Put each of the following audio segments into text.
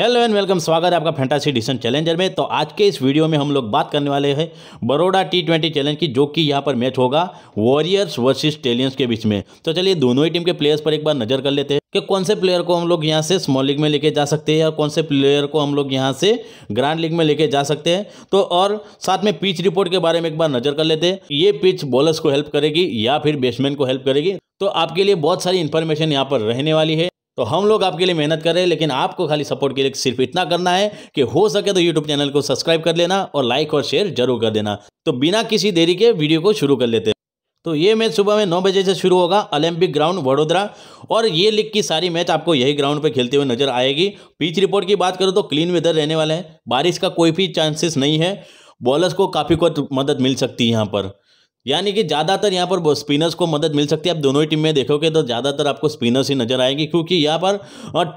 hello and welcome स्वागत है आपका फैंटासी डिसन चैलेंजर में तो आज के इस वीडियो में हम लोग बात करने वाले हैं बड़ोड़ा टी ट्वेंटी चैलेंज की जो कि यहाँ पर मैच होगा वॉरियर्स वर्सेस टेलियंस के बीच में तो चलिए दोनों ही टीम के प्लेयर्स पर एक बार नज़र कर लेते हैं कि कौन से प्लेयर को हम लोग यहाँ से स्मॉल लीग में लेके जा सकते हैं और कौन से प्लेयर को हम लोग यहाँ से ग्रांड लीग में लेके जा सकते हैं तो और साथ में पिच रिपोर्ट के बारे में एक बार नज़र कर लेते हैं ये पिच बॉलर्स को हेल्प करेगी या फिर बैट्समैन को हेल्प करेगी तो आपके लिए बहुत सारी इन्फॉर्मेशन यहाँ पर रहने वाली है तो हम लोग आपके लिए मेहनत कर रहे हैं लेकिन आपको खाली सपोर्ट के लिए सिर्फ इतना करना है कि हो सके तो यूट्यूब चैनल को सब्सक्राइब कर लेना और लाइक और शेयर जरूर कर देना तो बिना किसी देरी के वीडियो को शुरू कर लेते हैं तो ये मैच सुबह में नौ बजे से शुरू होगा ओलंपिक ग्राउंड वडोदरा और ये लीग की सारी मैच आपको यही ग्राउंड पर खेलते हुए नजर आएगी पिच रिपोर्ट की बात करूँ तो क्लीन वेदर रहने वाला है बारिश का कोई भी चांसेस नहीं है बॉलर्स को काफ़ी कुछ मदद मिल सकती है यहाँ पर यानी कि ज़्यादातर यहाँ पर स्पिनर्स को मदद मिल सकती है आप दोनों ही टीम में देखोगे तो ज़्यादातर आपको स्पिनर्स ही नजर आएंगे क्योंकि यहाँ पर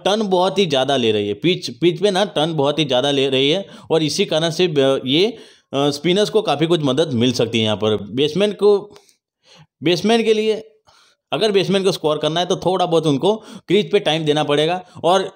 टर्न बहुत ही ज़्यादा ले रही है पिच पिच में ना टर्न बहुत ही ज़्यादा ले रही है और इसी कारण से ये स्पिनर्स को काफ़ी कुछ मदद मिल सकती है यहाँ पर बेट्समैन को बेट्समैन के लिए अगर बेट्समैन को स्कोर करना है तो थोड़ा बहुत उनको क्रीज पे टाइम देना पड़ेगा और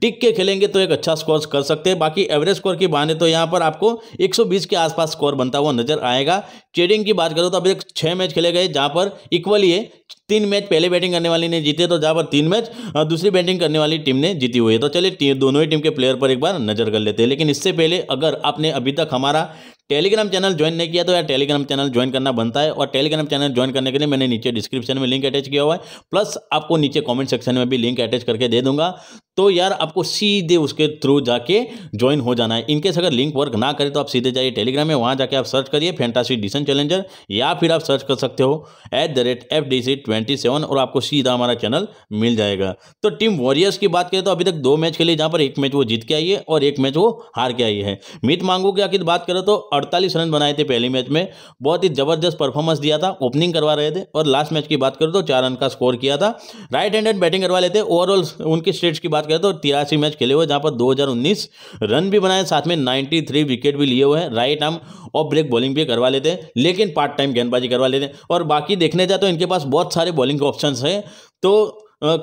टिक के खेलेंगे तो एक अच्छा स्कोर कर सकते हैं बाकी एवरेज स्कोर की माने तो यहाँ पर आपको 120 के आसपास स्कोर बनता हुआ नजर आएगा चेडिंग की बात करो तो अभी तक छः मैच खेले गए जहाँ पर इक्वली है तीन मैच पहले बैटिंग करने वाली ने जीते तो जहाँ पर तीन मैच दूसरी बैटिंग करने वाली टीम ने जीती हुई है तो चलिए दोनों ही टीम के प्लेयर पर एक बार नजर कर लेते हैं लेकिन इससे पहले अगर आपने अभी तक हमारा टेलीग्राम चैनल ज्वाइन नहीं किया तो यार टेलीग्राम चैनल ज्वाइन करना बनता है और टेलीग्राम चैनल ज्वाइन करने के लिए मैंने नीचे डिस्क्रिप्शन में लिंक अटैच किया हुआ है प्लस आपको नीचे कमेंट सेक्शन में भी लिंक अटैच करके दे दूंगा तो यार आपको सीधे उसके थ्रू जाके ज्वाइन हो जाना है इनकेस अगर लिंक वर्क ना करे तो आप सीधे जाइए टेलीग्राम में वहाँ जाके आप सर्च करिए फैंटासी डिसन चैलेंजर या फिर आप सर्च कर सकते हो at the rate F D C twenty seven और आपको सीधा हमारा चैनल मिल जाएगा तो टीम वॉरियर्स की बात करें तो अभी तक दो मैच खेले जहाँ पर एक मैच वो जीत के आई है और एक मैच वो हार के आई है मीत मांगू की आखिर बात करें तो अड़तालीस रन बनाए थे पहले मैच में बहुत ही ज़बरदस्त परफॉर्मेंस दिया था ओपनिंग करवा रहे थे और लास्ट मैच की बात करें तो चार रन का स्कोर किया था राइट हैंडेड बैटिंग करवा लेते ओवरऑल उनके स्टेट्स की बात बात करें तो तिरासी मैच खेले हुए जहां पर 2019 रन भी बनाए साथ में 93 विकेट भी लिए हुए हैं right arm off break bowling भी करवा लेते हैं लेकिन पार्ट टाइम गेंदबाजी करवा लेते हैं और बाकी देखने जाए तो इनके पास बहुत सारे बॉलिंग के ऑप्शन हैं तो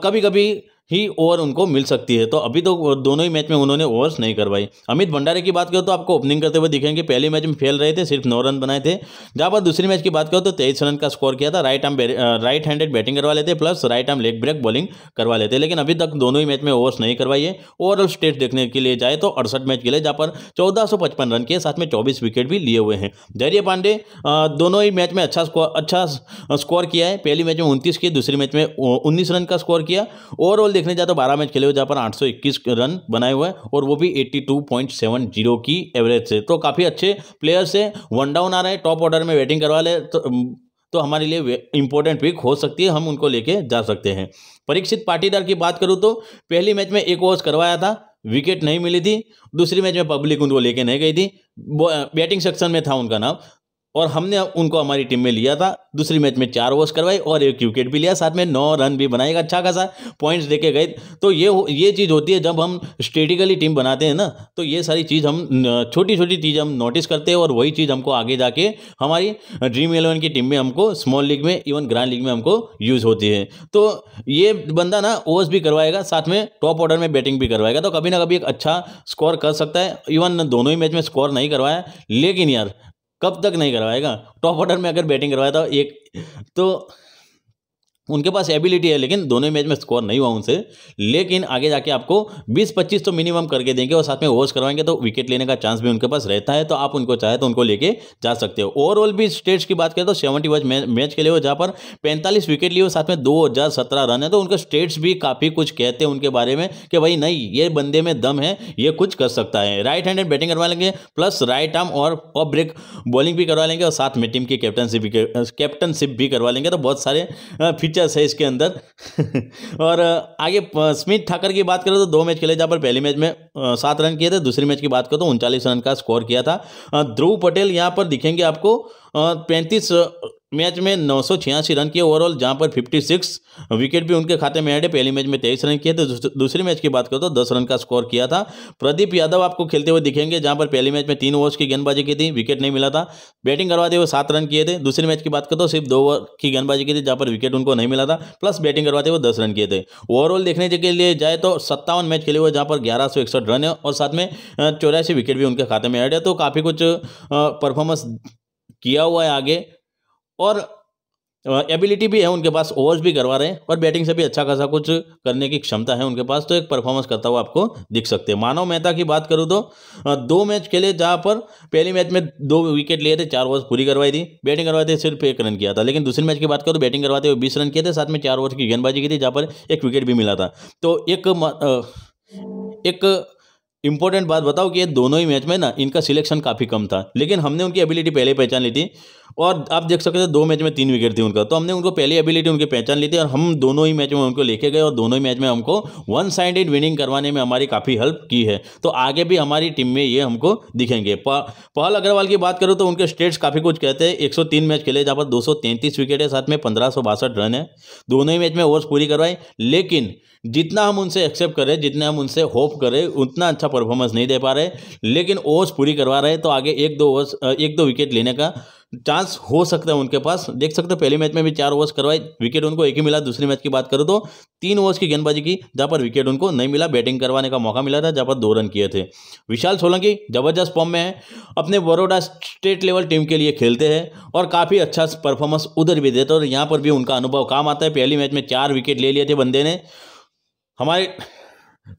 कभी कभी ही ओवर उनको मिल सकती है तो अभी तो दोनों ही मैच में उन्होंने ओवर्स नहीं करवाई अमित भंडारे की बात करो तो आपको ओपनिंग करते हुए दिखेंगे पहले मैच में फेल रहे थे सिर्फ नौ रन बनाए थे जहाँ पर दूसरी मैच की बात करो तो तेईस रन का स्कोर किया था right arm right handed batting करवा लेते plus right arm leg break bowling करवा लेते लेकिन अभी तक दोनों ही मैच में ओवर्स नहीं करवाई है ओवरऑल स्टेट देखने के लिए जाए तो अड़सठ मैच खेले जहाँ पर चौदह रन के साथ में चौबीस विकेट भी लिए हुए हैं धैर्य पांडे दोनों ही मैच में अच्छा स्कोर अच्छा स्कोर किया है पहली मैच में उनतीस किए दूसरी मैच में उन्नीस रन का स्कोर किया ओवरऑल देखने जाए तो बारह मैच खेले हुए जहाँ पर आठ रन बनाए हुए हैं और वो भी एट्टी की एवरेज से तो काफ़ी अच्छे प्लेयर्स हैं वन डाउन आ रहे हैं टॉप ऑर्डर में बैटिंग करवा ले तो तो हमारे लिए इंपॉर्टेंट पिक हो सकती है हम उनको लेके जा सकते हैं परीक्षित पाटीदार की बात करूँ तो पहली मैच में एक ओवर्स करवाया था विकेट नहीं मिली थी दूसरी मैच में पब्लिक उनको लेके नहीं गई थी बैटिंग सेक्शन में था उनका नाम और हमने उनको हमारी टीम में लिया था दूसरी मैच में चार ओवर्स करवाए और एक विकेट भी लिया साथ में नौ रन भी बनाएगा अच्छा खासा पॉइंट्स देके गए तो ये ये चीज़ होती है जब हम स्टेटिकली टीम बनाते हैं ना तो ये सारी चीज़ हम छोटी छोटी चीज़ हम नोटिस करते हैं और वही चीज़ हमको आगे जाके हमारी ड्रीम इलेवन की टीम में हमको स्मॉल लीग में इवन ग्रांड लीग में हमको यूज़ होती है तो ये बंदा ना ओवर्स भी करवाएगा साथ में टॉप ऑर्डर में बैटिंग भी करवाएगा तो कभी ना कभी एक अच्छा स्कोर कर सकता है इवन दोनों ही मैच में स्कोर नहीं करवाया लेकिन यार कब तक नहीं करवाएगा टॉप ऑर्डर में अगर बैटिंग करवाया था एक तो उनके पास एबिलिटी है लेकिन दोनों मैच में स्कोर नहीं हुआ उनसे लेकिन आगे जाके आपको 20-25 तो मिनिमम करके देंगे और साथ में ओवर्स करवाएंगे तो विकेट लेने का चांस भी उनके पास रहता है तो आप उनको चाहे तो उनको लेके जा सकते हो ओवरऑल भी स्टेट्स की बात करें तो सेवेंटी वज मैच खेले हो जहाँ पर पैंतालीस विकेट लिए हो साथ में दो रन है तो उनके स्टेट्स भी काफ़ी कुछ कहते हैं उनके बारे में कि भाई नहीं ये बंदे में दम है ये कुछ कर सकता है राइट हैंडेड बैटिंग करवा लेंगे प्लस राइट आर्म और ऑफ ब्रेक बॉलिंग भी करवा लेंगे और साथ में टीम की कैप्टनशिप भी कैप्टनशिप भी करवा लेंगे तो बहुत सारे फीचर पिक्चर्स है इसके अंदर और आगे स्मिथ ठाकर की बात करें तो दो मैच खेले जहाँ पर पहले मैच में सात रन किए थे दूसरे मैच की बात करें तो उनचालीस रन का स्कोर किया था ध्रुव पटेल यहाँ पर दिखेंगे आपको पैंतीस मैच में नौ रन किए ओवरऑल जहां पर 56 विकेट भी उनके खाते में ऐड है पहली मैच में तेईस रन किए थे दूसरी मैच की बात करो तो दस रन का स्कोर किया था प्रदीप यादव आपको खेलते हुए दिखेंगे जहां पर पहली मैच में तीन ओवर्स की गेंदबाजी की थी विकेट नहीं मिला था बैटिंग करवाते हुए सात रन किए थे दूसरी मैच की बात करो तो सिर्फ दो ओवर की गेंदबाजी की थी जहाँ पर विकेट उनको नहीं मिला था प्लस बैटिंग करवाते हुए दस रन किए थे ओवरऑल देखने के लिए जाए तो सत्तावन मैच खेले हुए जहाँ पर ग्यारह रन है और साथ में चौरासी विकेट भी उनके खाते में ऐड है तो काफ़ी कुछ परफॉर्मेंस किया हुआ है आगे और एबिलिटी भी है उनके पास ओवर्स भी करवा रहे हैं और बैटिंग से भी अच्छा खासा कुछ करने की क्षमता है उनके पास तो एक परफॉर्मेंस करता हुआ आपको दिख सकते हैं मानव मेहता की बात करूँ तो दो मैच खेले जहाँ पर पहले मैच में दो विकेट लिए थे चार ओवर्स पूरी करवाई थी बैटिंग करवाते सिर्फ एक रन किया था लेकिन दूसरे मैच की बात करूँ तो बैटिंग करवाते हुए बीस रन किए थे साथ में चार ओवर की गेंदबाजी की थी जहाँ पर एक विकेट भी मिला था तो एक एक इंपॉर्टेंट बात बताओ कि ये दोनों ही मैच में ना इनका सिलेक्शन काफ़ी कम था लेकिन हमने उनकी एबिलिटी पहले पहचान ली थी और आप देख सकते थे दो मैच में तीन विकेट थी उनका तो हमने उनको पहली एबिलिटी उनकी पहचान ली थी और हम दोनों ही मैच में उनको लेके गए और दोनों ही मैच में हमको वन साइडेड विनिंग करवाने में हमारी काफ़ी हेल्प की है तो आगे भी हमारी टीम में ये हमको दिखेंगे पहल अग्रवाल की बात करूँ तो उनके स्टेट्स काफ़ी कुछ कहते हैं एक मैच खेले जहाँ पर दो विकेट है साथ में पंद्रह रन है दोनों ही मैच में ओवर्स पूरी करवाई लेकिन जितना हम उनसे एक्सेप्ट करें जितना हम उनसे होप करें उतना अच्छा परफॉर्मेंस नहीं दे पा रहे लेकिन ओवर्स पूरी करवा रहे तो आगे एक दो ओवर्स एक दो विकेट लेने का चांस हो सकता है उनके पास देख सकते हो पहले मैच में भी चार ओवर्स करवाए विकेट उनको एक ही मिला दूसरे मैच की बात करूँ तो तीन ओवर्स की गेंदबाजी की जहाँ पर विकेट उनको नहीं मिला बैटिंग करवाने का मौका मिला था जहाँ पर दो रन किए थे विशाल सोलंकी जबरदस्त फॉर्म में है अपने बड़ोडा स्टेट लेवल टीम के लिए खेलते हैं और काफ़ी अच्छा परफॉर्मेंस उधर भी देते और यहाँ पर भी उनका अनुभव काम आता है पहली मैच में चार विकेट ले लिए थे बंदे ने हमारे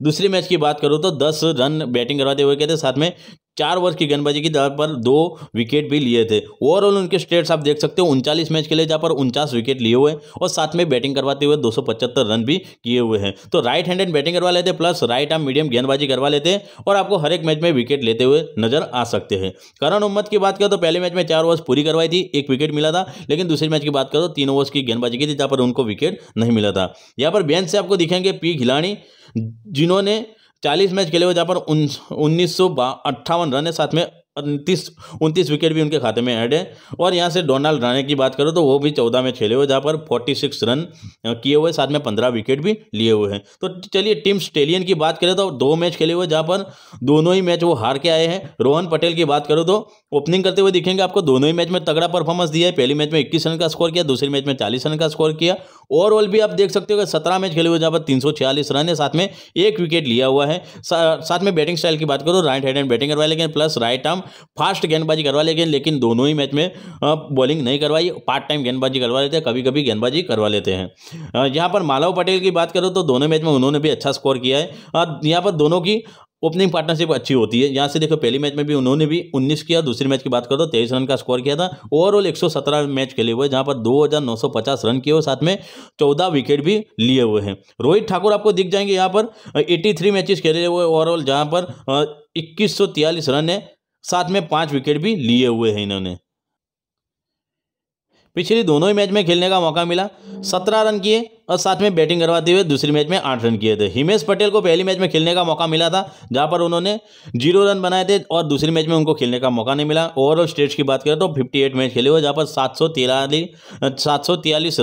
दूसरे मैच की बात करूँ तो दस रन बैटिंग करवाते हुए कहते साथ में चार वर्ष की गेंदबाजी की दर पर दो विकेट भी लिए थे ओवरऑल उनके स्टेट्स आप देख सकते हो उनचालीस मैच के लिए जहाँ पर उनचास विकेट लिए हुए और साथ में बैटिंग करवाते हुए दो रन भी किए हुए हैं तो राइट हैंडेड बैटिंग करवा लेते प्लस राइट आर्म मीडियम गेंदबाजी करवा लेते और आपको हर एक मैच में विकेट लेते हुए नजर आ सकते हैं करण उम्मत की बात करें तो पहले मैच में चार ओवर्स पूरी करवाई थी एक विकेट मिला था लेकिन दूसरे मैच की बात करो तो तीन ओवर्स की गेंदबाजी की थी जहाँ पर उनको विकेट नहीं मिला था यहाँ पर बेंच से आपको दिखेंगे पी खिलाड़ी जिन्होंने चालीस मैच खेले हुए जहाँ पर उन उन्नीस सौ अट्ठावन रन है साथ में उनतीस उनतीस विकेट भी उनके खाते में ऐड है और यहाँ से डोनाल्ड राणे की बात करो तो वो भी चौदह में खेले हुए जहाँ पर फोर्टी सिक्स रन किए हुए साथ में पंद्रह विकेट भी लिए हुए हैं तो चलिए टीम स्टेलियन की बात करें तो दो मैच खेले हुए जहाँ पर दोनों ही मैच वो हार के आए हैं रोहन पटेल की बात करो तो ओपनिंग करते हुए दिखेंगे आपको दोनों ही मैच में तगड़ा परफॉर्मेंस दिया है पहली मैच में इक्कीस रन का स्कोर किया दूसरे मैच में चालीस रन का स्कोर किया ओवरऑल भी आप देख सकते हो कि सत्रह मैच खेले हुए जहाँ पर तीन रन है साथ में एक विकेट लिया हुआ है साथ में बैटिंग स्टाइल की बात करो राइट हैंड एंड बैटिंग करवाए लेकिन प्लस राइट आर्म फास्ट गेंदबाजी करवा लेंगे लेकिन दोनों ही मैच में बॉलिंग नहीं करवाई पार्ट टाइम गेंदबाजी करवा लेते हैं कभी कभी गेंदबाजी करवा लेते हैं यहाँ पर मालव पटेल की बात करो तो दोनों मैच में उन्होंने भी अच्छा स्कोर किया है और यहाँ पर दोनों की ओपनिंग पार्टनरशिप अच्छी होती है यहाँ से देखो पहली मैच में भी उन्होंने भी 19 किया दूसरी मैच की बात करो तो तेईस रन का स्कोर किया था ओवरऑल 117 मैच खेले हुए जहाँ पर 2,950 रन किए हुए साथ में 14 विकेट भी लिए हुए हैं रोहित ठाकुर आपको दिख जाएंगे यहाँ पर 83 मैचेस खेले हुए ओवरऑल जहाँ पर इक्कीस रन है साथ में पांच विकेट भी लिए हुए हैं इन्होंने पिछले दोनों ही मैच में खेलने का मौका मिला सत्रह रन किए और साथ में बैटिंग करवाते हुए दूसरी मैच में आठ रन किए थे हिमेश पटेल को पहली मैच में खेलने का मौका मिला था जहाँ पर उन्होंने जीरो रन बनाए थे और दूसरी मैच में उनको खेलने का मौका नहीं मिला ओवरऑल स्टेट्स की बात करें तो फिफ्टी मैच खेले हुए जहाँ पर सात सौ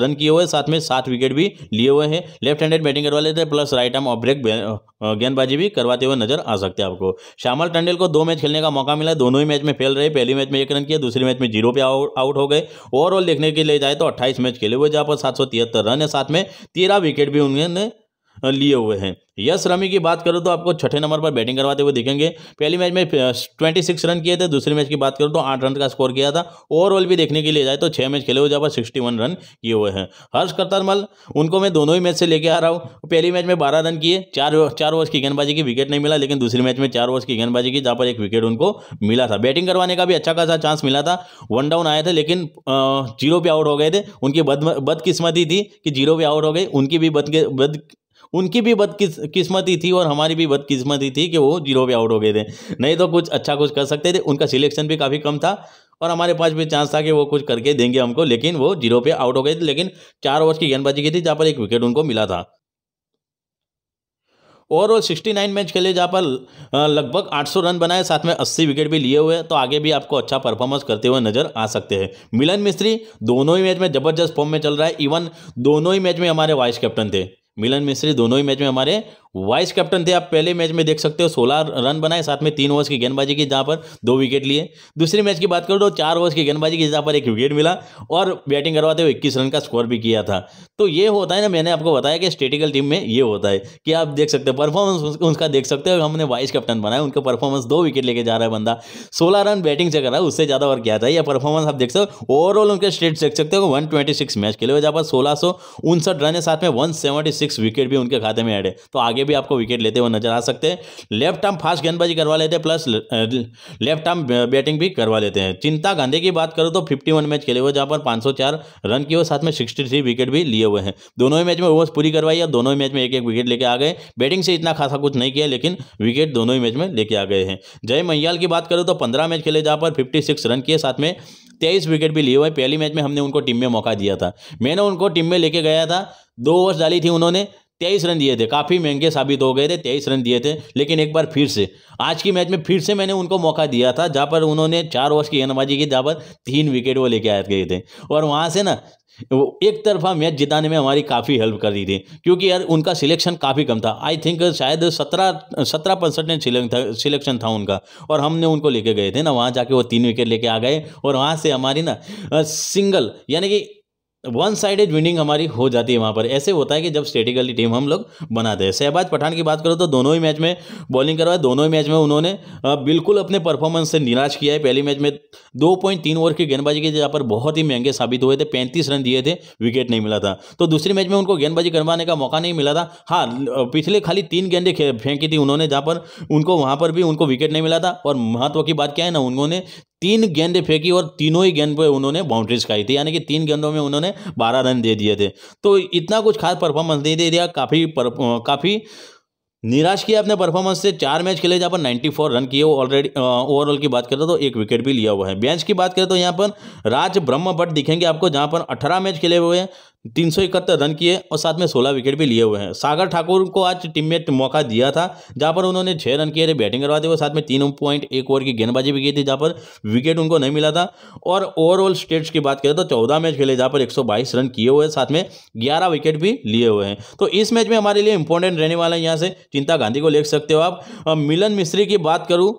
रन किए हुए साथ में सात विकेट भी लिए हुए हैं लेफ्ट हैंडेड बैटिंग करवा लेते हैं plus right arm off break गेंदबाजी भी करवाते हुए नजर आ सकते हैं आपको श्यामल टंडेल को दो मैच खेलने का मौका मिला दोनों ही मैच में फेल रहे पहली मैच में एक रन किया दूसरी मैच में जीरो पे आउट हो गए ओवरऑल देखने के लिए जाए तो अट्ठाईस मैच खेले हुए जहाँ पर सात रन है साथ में तेरह विकेट भी उन्होंने लिए हुए हैं यश रमी की बात करूँ तो आपको छठे नंबर पर बैटिंग करवाते हुए दिखेंगे पहले मैच में ट्वेंटी सिक्स रन किए थे दूसरे मैच की बात करूँ तो आठ रन का स्कोर किया था ओवरऑल भी देखने के लिए जाए तो छः मैच खेले हुए जहाँ पर सिक्सटी वन रन किए हुए हैं हर्ष करतारमल उनको मैं दोनों ही मैच से लेके आ रहा हूँ पहली मैच में बारह रन किए चार चार ओवर्स की गेंदबाजी की विकेट नहीं मिला लेकिन दूसरी मैच में चार ओवर्स की गेंदबाजी की जहाँ पर एक विकेट उनको मिला था बैटिंग करवाने का भी अच्छा खासा चांस मिला था वन डाउन आए थे लेकिन जीरो पे आउट हो गए थे उनकी बद बदकिस्मती थी कि जीरो पे आउट हो गए उनकी भी बद बद उनकी भी बदकिस्मती थी और हमारी भी बदकिस्मती थी कि वो जीरो पे आउट हो गए थे नहीं तो कुछ अच्छा कुछ कर सकते थे उनका सिलेक्शन भी काफ़ी कम था और हमारे पास भी चांस था कि वो कुछ करके देंगे हमको लेकिन वो जीरो पे आउट हो गए थे लेकिन चार ओवर्स की गेंदबाजी की थी जहाँ पर एक विकेट उनको मिला था ओवरऑल 69 मैच खेले जहाँ पर लगभग 800 रन बनाए साथ में 80 विकेट भी लिए हुए तो आगे भी आपको अच्छा परफॉर्मेंस करते हुए नजर आ सकते हैं मिलन मिस्त्री दोनों ही मैच में जबरदस्त फॉर्म में चल रहा है इवन दोनों ही मैच में हमारे वाइस कैप्टन थे मिलन मिश्री दोनों ही मैच में हमारे वाइस कैप्टन थे आप पहले मैच में देख सकते हो सोलह रन बनाए साथ में तीन ओवर्स की गेंदबाजी की जहाँ पर दो विकेट लिए दूसरी मैच की बात करो तो चार ओवर्स की गेंदबाजी की जहाँ पर एक विकेट मिला और बैटिंग करवाते हुए इक्कीस रन का स्कोर भी किया था तो ये होता है ना मैंने आपको बताया कि स्टेटिकल टीम में ये होता है कि आप देख सकते हो परफॉर्मेंस उसका देख सकते हो हमने वाइस कैप्टन बनाया उनका परफॉर्मेंस दो विकेट लेके जा रहा है बंदा सोलह रन बैटिंग से कर रहा है उससे ज़्यादा और क्या था यह परफॉर्मेंस आप देख सकते हो ओवरऑल उनके स्टेट देख सकते हो वन ट्वेंटी सिक्स मैच खेले हुए जहाँ पर सोलह सौ उनसठ रन है साथ में वन सेवेंटी सिक्स विकेट भी उनके खाते में एड है तो आगे आगे भी आपको विकेट लेते हुए नजर आ सकते हैं लेफ्ट आर्म फास्ट गेंदबाजी करवा लेते हैं प्लस लेफ्ट आर्म बैटिंग भी करवा लेते हैं चिंता गांधी की बात करो तो फिफ्टी मैच खेले हुए जहाँ पर पाँच रन की हुए साथ में सिक्सटी विकेट भी लिए हुए हैं दोनों ही मैच में ओवर्स पूरी करवाई और दोनों ही मैच में एक एक विकेट लेके आ गए बैटिंग से इतना खासा कुछ नहीं किया लेकिन विकेट दोनों ही मैच में लेके आ गए हैं जय मैयाल की बात करो तो पंद्रह मैच खेले जहाँ पर फिफ्टी सिक्स रन किए साथ में तेईस विकेट भी लिए हुए पहली मैच में हमने उनको टीम में मौका दिया था मैंने उनको टीम में लेके गया था दो ओवर्स डाली थी उन्होंने तेईस रन दिए थे काफ़ी महंगे साबित हो गए थे तेईस रन दिए थे लेकिन एक बार फिर से आज की मैच में फिर से मैंने उनको मौका दिया था जहाँ पर उन्होंने चार ओवर्स की गेंदबाजी की जहाँ पर तीन विकेट वो लेके आए गए थे और वहाँ से ना वो एक तरफा मैच जिताने में हमारी काफ़ी हेल्प कर दी थी क्योंकि यार उनका सिलेक्शन काफ़ी कम था आई थिंक शायद सत्रह सत्रह परसेंट सिलेक्शन था उनका और हमने उनको लेके गए थे ना वहाँ जाके वो तीन विकेट लेके आ गए और वहाँ से हमारी ना सिंगल यानी कि वन साइडेड विनिंग हमारी हो जाती है वहाँ पर ऐसे होता है कि जब स्टेटिकली टीम हम लोग बनाते हैं शहबाज पठान की बात करो तो दोनों ही मैच में बॉलिंग करवाए दोनों ही मैच में उन्होंने बिल्कुल अपने परफॉर्मेंस से निराश किया है पहली मैच में दो पॉइंट तीन ओवर की गेंदबाजी के जहाँ पर बहुत ही महंगे साबित हुए थे पैंतीस रन दिए थे विकेट नहीं मिला था तो दूसरी मैच में उनको गेंदबाजी करवाने का मौका नहीं मिला था हाँ पिछले खाली तीन गेंदे फेंकी थी उन्होंने जहाँ पर उनको वहाँ पर भी उनको विकेट नहीं मिला था और महत्व की बात क्या है ना उन्होंने तीन गेंदें फेंकी और तीनों ही गेंद पे उन्होंने बाउंड्रीज खाई थी यानी कि तीन गेंदों में उन्होंने बारह रन दे दिए थे तो इतना कुछ खास परफॉर्मेंस नहीं दे दिया काफ़ी काफ़ी निराश किया अपने परफॉर्मेंस से चार मैच खेले जहाँ पर 94 रन किए ऑलरेडी ओवरऑल की बात करें तो एक विकेट भी लिया हुआ है बेंच की बात करें तो यहाँ पर राज ब्रह्म भट्ट दिखेंगे आपको जहाँ पर 18 मैच खेले हुए हैं तीन रन किए और साथ में 16 विकेट भी लिए हुए हैं सागर ठाकुर को आज टीम में मौका दिया था जहां पर उन्होंने छः रन किए थे बैटिंग करवाते हुए साथ में तीन पॉइंट एक ओवर की गेंदबाजी भी की थी जहां पर विकेट उनको नहीं मिला था और ओवरऑल स्टेट्स की बात करें तो चौदह मैच खेले जहां पर एक रन किए हुए साथ में ग्यारह विकेट भी लिए हुए हैं तो इस मैच में हमारे लिए इंपॉर्टेंट रहने वाला है यहाँ से चिंता गांधी को ले सकते हो आप मिलन मिश्री की बात करूँ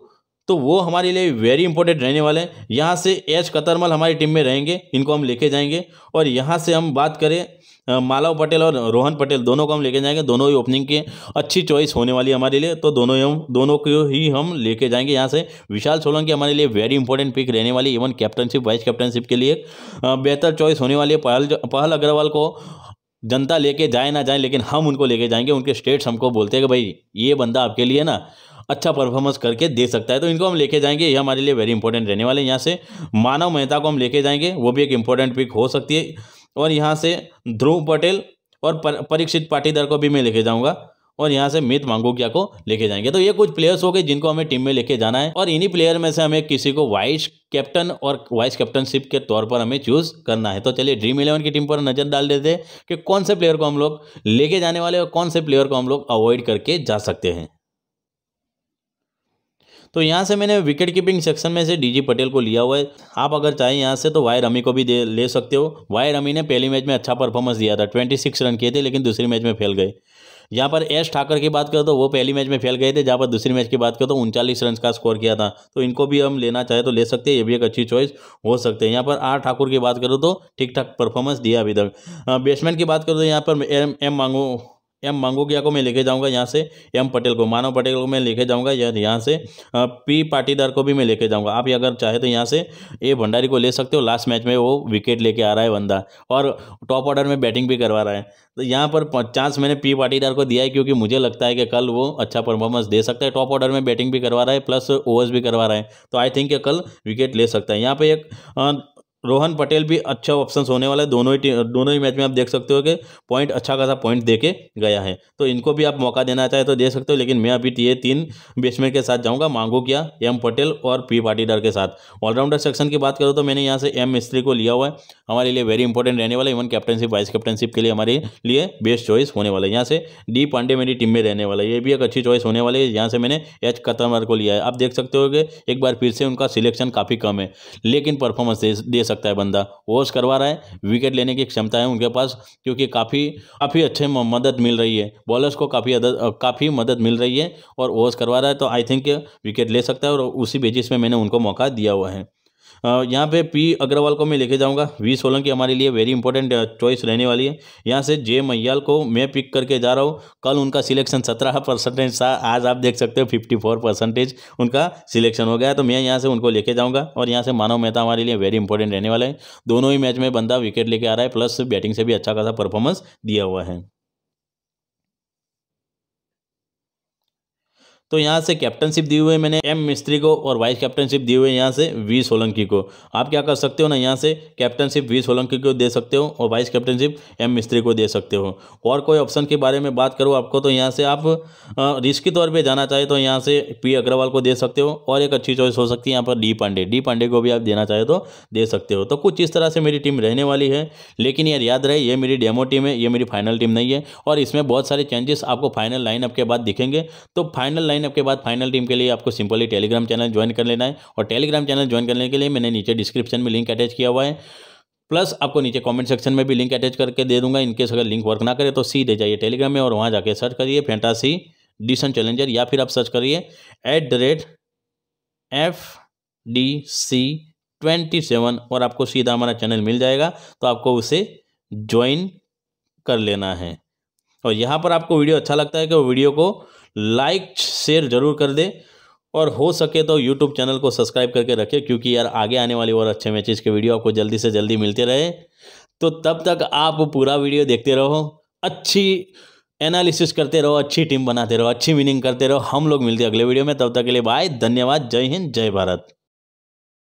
तो वो हमारे लिए वेरी इंपॉर्टेंट रहने वाले हैं यहाँ से एच कतरमल हमारी टीम में रहेंगे इनको हम लेके जाएंगे और यहाँ से हम बात करें मालव पटेल और रोहन पटेल दोनों को हम लेके जाएंगे दोनों ही ओपनिंग के अच्छी चॉइस होने वाली है हमारे लिए तो दोनों ही हम दोनों को ही हम लेके जाएंगे यहाँ से विशाल सोलंकी हमारे लिए वेरी इंपॉर्टेंट पिक रहने वाली इवन कैप्टनशिप वाइस कैप्टनशिप के लिए बेहतर चॉइस होने वाली है पहल पहल अग्रवाल को जनता लेके जाए ना जाए लेकिन हम उनको लेके जाएंगे उनके स्टेट्स हमको बोलते हैं कि भाई ये बंदा आपके लिए ना अच्छा परफॉर्मेंस करके दे सकता है तो इनको हम लेके जाएंगे ये हमारे लिए वेरी इंपॉर्टेंट रहने वाले हैं यहाँ से मानव मेहता को हम लेके जाएंगे वो भी एक इंपॉर्टेंट पिक हो सकती है और यहाँ से ध्रुव पटेल और परीक्षित पाटीदार को भी मैं लेके जाऊँगा और यहाँ से मित मांगोकिया को लेके जाएंगे तो ये कुछ प्लेयर्स हो गए जिनको हमें टीम में लेके जाना है और इन्हीं प्लेयर में से हमें किसी को वाइस कैप्टन और वाइस कैप्टनशिप के तौर पर हमें चूज करना है तो चलिए ड्रीम इलेवन की टीम पर नजर डाल देते हैं कि कौन से प्लेयर को हम लोग लेके जाने वाले और कौन से प्लेयर को हम लोग अवॉइड करके जा सकते हैं तो यहाँ से मैंने विकेट कीपिंग सेक्शन में से डीजी पटेल को लिया हुआ है आप अगर चाहें यहाँ से तो वाई रमी को भी दे ले सकते हो वाई रमी ने पहली मैच में अच्छा परफॉर्मेंस दिया था 26 रन किए थे लेकिन दूसरी मैच में फेल गए यहाँ पर एस ठाकर की बात करें तो वो पहली मैच में फेल गए थे जहाँ पर दूसरी मैच की बात करें तो उनचालीस रन का स्कोर किया था तो इनको भी हम लेना चाहें तो ले सकते हैं ये भी एक अच्छी चॉइस हो सकते हैं यहाँ पर आर ठाकुर की बात करो तो ठीक ठाक परफॉर्मेंस दिया अभी तक बैट्समैन की बात करो तो यहाँ पर एम एम मांगो एम मांगोगिया को मैं लेके जाऊंगा यहाँ से एम पटेल को मानव पटेल को मैं लेके जाऊंगा यहाँ से पी पाटीदार को भी मैं लेके जाऊंगा आप अगर चाहे तो यहाँ से ए भंडारी को ले सकते हो लास्ट मैच में वो विकेट लेके आ रहा है बंदा और टॉप ऑर्डर में बैटिंग भी करवा रहा है तो यहाँ पर चांस मैंने पी पाटीदार को दिया है क्योंकि मुझे लगता है कि कल वो अच्छा परफॉर्मेंस दे सकता है टॉप ऑर्डर में बैटिंग भी करवा रहा है प्लस ओवर्स भी करवा रहा है तो आई थिंक कल विकेट ले सकता है यहाँ पर एक रोहन पटेल भी अच्छा ऑप्शन होने वाला है दोनों ही दोनों ही मैच में आप देख सकते हो कि पॉइंट अच्छा खासा पॉइंट दे गया है तो इनको भी आप मौका देना चाहे तो दे सकते हो लेकिन मैं अभी ये तीन बैट्समैन के साथ जाऊंगा मांगू किया एम पटेल और पी पाटीदार के साथ ऑलराउंडर सेक्शन की बात करूँ तो मैंने यहाँ से एम मिस्त्री को लिया हुआ है हमारे लिए वेरी इंपॉर्टेंट रहने वाला इवन कैप्टनशिप वाइस कैप्टनशिप के लिए हमारे लिए बेस्ट चॉइस होने वाला है यहाँ से डी पांडे मेरी टीम में रहने वाला है ये भी एक अच्छी चॉइस होने वाली है यहाँ से मैंने एच कतमर को लिया है आप देख सकते हो कि एक बार फिर से उनका सिलेक्शन काफ़ी कम है लेकिन परफॉर्मेंस दे सकता है बंदा ओवर्स करवा रहा है विकेट लेने की क्षमता है उनके पास क्योंकि काफ़ी काफ़ी अच्छे मदद मिल रही है बॉलर्स को काफ़ी काफ़ी मदद मिल रही है और ओवर्स करवा रहा है तो आई थिंक विकेट ले सकता है और उसी बेजिस में मैंने उनको मौका दिया हुआ है यहाँ पे पी अग्रवाल को मैं लेके जाऊँगा वी सोलंकी हमारे लिए वेरी इंपॉर्टेंट चॉइस रहने वाली है यहाँ से जे मैयाल को मैं पिक करके जा रहा हूँ कल उनका सिलेक्शन सत्रह परसेंटेज था आज आप देख सकते हो फिफ्टी फोर परसेंटेज उनका सिलेक्शन हो गया तो मैं यहाँ से उनको लेके जाऊँगा और यहाँ से मानव मेहता हमारे लिए वेरी इंपॉर्टेंट रहने वाला है दोनों ही मैच में बंदा विकेट लेके आ रहा है प्लस बैटिंग से भी अच्छा खासा परफॉर्मेंस दिया हुआ है तो यहाँ से कैप्टनशिप दी हुई है मैंने एम मिस्त्री को और वाइस कैप्टनशिप दी हुई है यहाँ से वी सोलंकी को आप क्या कर सकते हो ना यहाँ से कैप्टनशिप वी सोलंकी को दे सकते हो और वाइस कैप्टनशिप एम मिस्त्री को दे सकते हो और कोई ऑप्शन के बारे में बात करूँ आपको तो यहाँ से आप रिस्क के तौर पर जाना चाहे तो यहाँ से पी अग्रवाल को दे सकते हो और एक अच्छी चॉइस हो सकती है यहाँ पर डी पांडे डी पांडे को भी आप देना चाहे तो दे सकते हो तो कुछ इस तरह से मेरी टीम रहने वाली है लेकिन यार याद रहे ये मेरी डेमो टीम है ये मेरी फाइनल टीम नहीं है और इसमें बहुत सारे चेंजेस आपको फाइनल लाइनअप के बाद दिखेंगे तो फाइनल लाइन साइन अप के बाद फाइनल टीम के लिए आपको सिंपली टेलीग्राम चैनल ज्वाइन कर लेना है और टेलीग्राम चैनल ज्वाइन करने के लिए मैंने नीचे डिस्क्रिप्शन में लिंक अटैच किया हुआ है प्लस आपको नीचे कमेंट सेक्शन में भी लिंक अटैच करके दे दूंगा इनकेस अगर लिंक वर्क ना करे तो सीधे जाइए टेलीग्राम में और वहाँ जाके सर्च करिए फैंटासी डिसन चैलेंजर या फिर आप सर्च करिए at the rate F D C twenty seven और आपको सीधा हमारा चैनल मिल जाएगा तो आपको उसे ज्वाइन कर लेना है और यहाँ पर आपको वीडियो अच्छा लगता है कि वीडियो को लाइक शेयर ज़रूर कर दे और हो सके तो यूट्यूब चैनल को सब्सक्राइब करके रखे क्योंकि यार आगे आने वाली और अच्छे मैच के वीडियो आपको जल्दी से जल्दी मिलते रहे तो तब तक आप पूरा वीडियो देखते रहो अच्छी एनालिसिस करते रहो अच्छी टीम बनाते रहो अच्छी विनिंग करते रहो हम लोग मिलते हैं अगले वीडियो में तब तक के लिए बाय धन्यवाद जय हिंद जय भारत